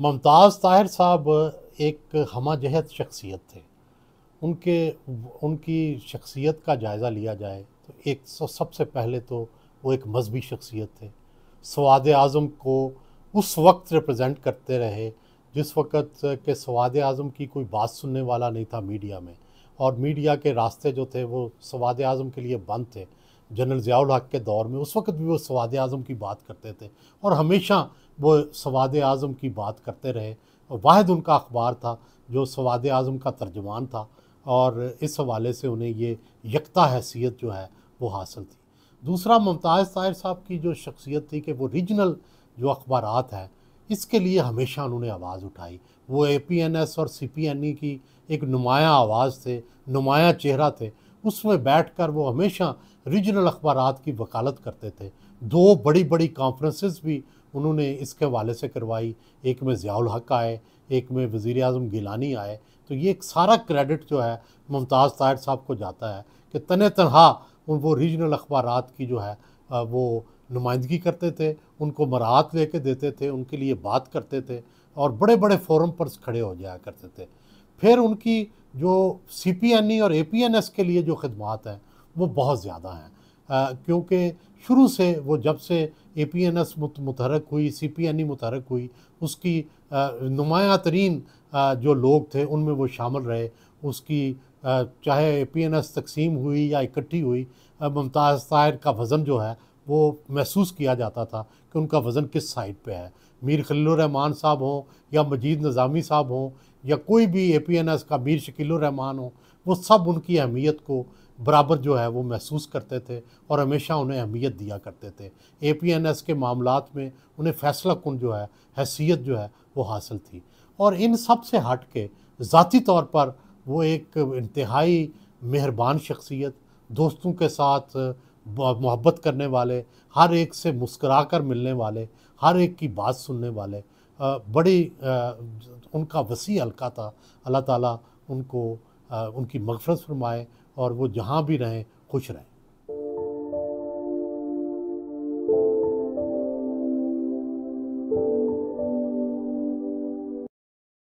मुमताज़ ताहिर साहब एक हमा जहत शख्सियत थे उनके उनकी शख्सियत का जायज़ा लिया जाए तो एक सौ सबसे पहले तो वो एक मजहबी शख्सियत थे स्वाद आज़म को उस वक्त रिप्रेजेंट करते रहे जिस वक्त के सवाद आज़म की कोई बात सुनने वाला नहीं था मीडिया में और मीडिया के रास्ते जो थे वो सवाद आज़म के लिए बंद थे जनरल ज़ियाउल हक के दौर में उस वक्त भी वो स्वाद आज़म की बात करते थे और हमेशा वो सवाद आज़म की बात करते रहे और वाद उनका अखबार था जो सवाद आज़म का तर्जमान था और इस हवाले से उन्हें ये यकता हैसियत जो है वो हासिल थी दूसरा मुमताज़ ताहिर साहब की जो शख्सियत थी कि वो रीजनल जो अखबार हैं इसके लिए हमेशा उन्होंने आवाज़ उठाई वो ए पी एन एस और सी पी एन ई की एक नुमाया आवाज़ थे नुमाया चेहरा थे उसमें बैठ कर वो हमेशा रीजनल अखबार की वकालत करते थे दो बड़ी बड़ी कॉन्फ्रेंसिस भी उन्होंने इसके हवाले से करवाई एक में ज़ियाल हक आए एक में वज़ी अजम गिलानी आए तो ये एक सारा क्रेडिट जो है मुमताज़ ताहिर साहब को जाता है कि तन तनहा उन वो रीजनल अखबार की जो है वो नुमाइंदगी करते थे उनको मराहत लेके देते थे उनके लिए बात करते थे और बड़े बड़े फोरम पर खड़े हो जाया करते थे फिर उनकी जो सी पी एन ई और ए पी एन एस के लिए जो खदमात हैं वो बहुत ज़्यादा हैं क्योंकि शुरू से वो जब से ए पी एन एस मुतहरक हुई सी पी एन ई मुतहरक हुई उसकी नुमाया तरीन जो लोग थे उनमें वो शामिल रहे उसकी चाहे ए पी एन एस तकसीम हुई या इकट्ठी हुई मुमताज़ ताहिर का वज़न जो है वो महसूस किया जाता था कि उनका वज़न किस साइड पर है मीर खलीरहमान साहब हों या मजीद नज़ामी साहब हों या कोई भी ए पी एन एस का मीर शकील रहमान हो वो सब उनकी अहमियत को बराबर जो है वो महसूस करते थे और हमेशा उन्हें अहमियत दिया करते थे ए पी एन एस के मामलों में उन्हें फ़ैसला कन जो है हैसियत जो है वो हासिल थी और इन सब से हट के ज़ाती तौर पर वो एक इंतहाई मेहरबान शख्सियत दोस्तों के साथ मोहब्बत करने वाले हर एक से मुस्करा कर मिलने वाले हर एक की बात सुनने वाले बड़ी उनका वसी हल्का था अल्लाह ताला उनको उनकी मगफरत फरमाए और वो जहाँ भी रहें खुश रहें